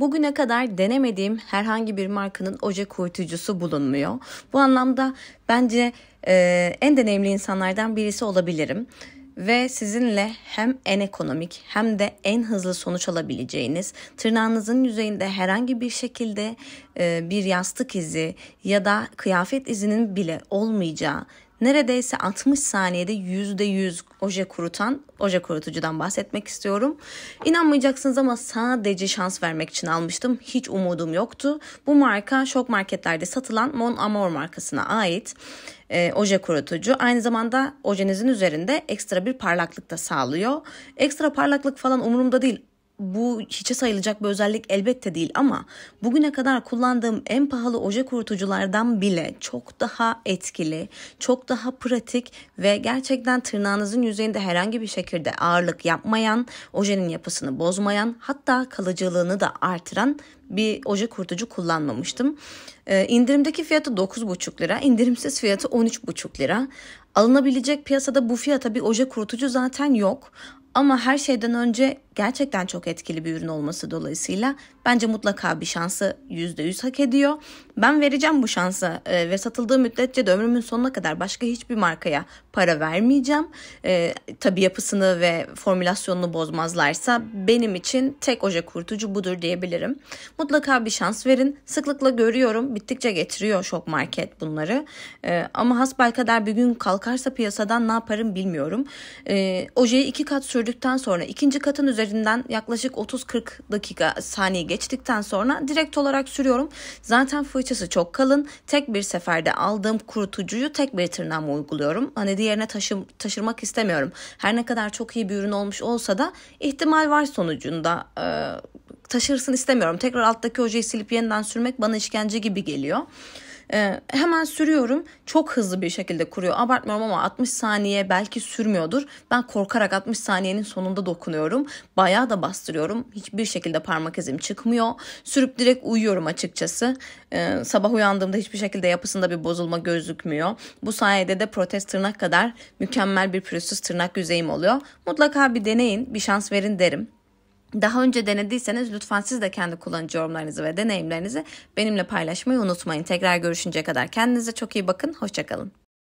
Bugüne kadar denemediğim herhangi bir markanın oje kurtucusu bulunmuyor. Bu anlamda bence e, en deneyimli insanlardan birisi olabilirim ve sizinle hem en ekonomik hem de en hızlı sonuç alabileceğiniz tırnağınızın yüzeyinde herhangi bir şekilde e, bir yastık izi ya da kıyafet izinin bile olmayacağı neredeyse 60 saniyede %100 oje kurutan oje kurutucudan bahsetmek istiyorum. İnanmayacaksınız ama sadece şans vermek için almıştım. Hiç umudum yoktu. Bu marka şok marketlerde satılan Mon Amour markasına ait e, oje kurutucu. Aynı zamanda ojenizin üzerinde ekstra bir parlaklık da sağlıyor. Ekstra parlaklık falan umurumda değil bu hiçe sayılacak bir özellik elbette değil ama bugüne kadar kullandığım en pahalı oje kurutuculardan bile çok daha etkili, çok daha pratik ve gerçekten tırnağınızın yüzeyinde herhangi bir şekilde ağırlık yapmayan, ojenin yapısını bozmayan hatta kalıcılığını da artıran bir oje kurutucu kullanmamıştım. Ee, indirimdeki fiyatı 9,5 lira, indirimsiz fiyatı 13,5 lira. Alınabilecek piyasada bu fiyata bir oje kurutucu zaten yok. Ama her şeyden önce gerçekten çok etkili bir ürün olması dolayısıyla bence mutlaka bir şansı %100 hak ediyor. Ben vereceğim bu şansı e, ve satıldığı müddetçe de ömrümün sonuna kadar başka hiçbir markaya para vermeyeceğim. E, tabii yapısını ve formülasyonunu bozmazlarsa benim için tek oje kurtucu budur diyebilirim. Mutlaka bir şans verin. Sıklıkla görüyorum bittikçe getiriyor şok market bunları. E, ama kadar bir gün kalkarsa piyasadan ne yaparım bilmiyorum. E, ojeyi iki kat sürdükten sonra ikinci katın üzerinde üzerinden yaklaşık 30-40 dakika saniye geçtikten sonra direkt olarak sürüyorum. Zaten fırçası çok kalın. Tek bir seferde aldığım kurutucuyu tek bir tırnağıma uyguluyorum. Hani diğerine taşım, taşırmak istemiyorum. Her ne kadar çok iyi bir ürün olmuş olsa da ihtimal var sonucunda e, taşırsın istemiyorum. Tekrar alttaki ojeyi silip yeniden sürmek bana işkence gibi geliyor. Ee, hemen sürüyorum. Çok hızlı bir şekilde kuruyor. Abartmıyorum ama 60 saniye belki sürmüyordur. Ben korkarak 60 saniyenin sonunda dokunuyorum. Bayağı da bastırıyorum. Hiçbir şekilde parmak izim çıkmıyor. Sürüp direkt uyuyorum açıkçası. Ee, sabah uyandığımda hiçbir şekilde yapısında bir bozulma gözükmüyor. Bu sayede de protest tırnak kadar mükemmel bir pürüzsüz tırnak yüzeyim oluyor. Mutlaka bir deneyin, bir şans verin derim. Daha önce denediyseniz lütfen siz de kendi kullanıcı yorumlarınızı ve deneyimlerinizi benimle paylaşmayı unutmayın. Tekrar görüşünceye kadar kendinize çok iyi bakın. Hoşçakalın.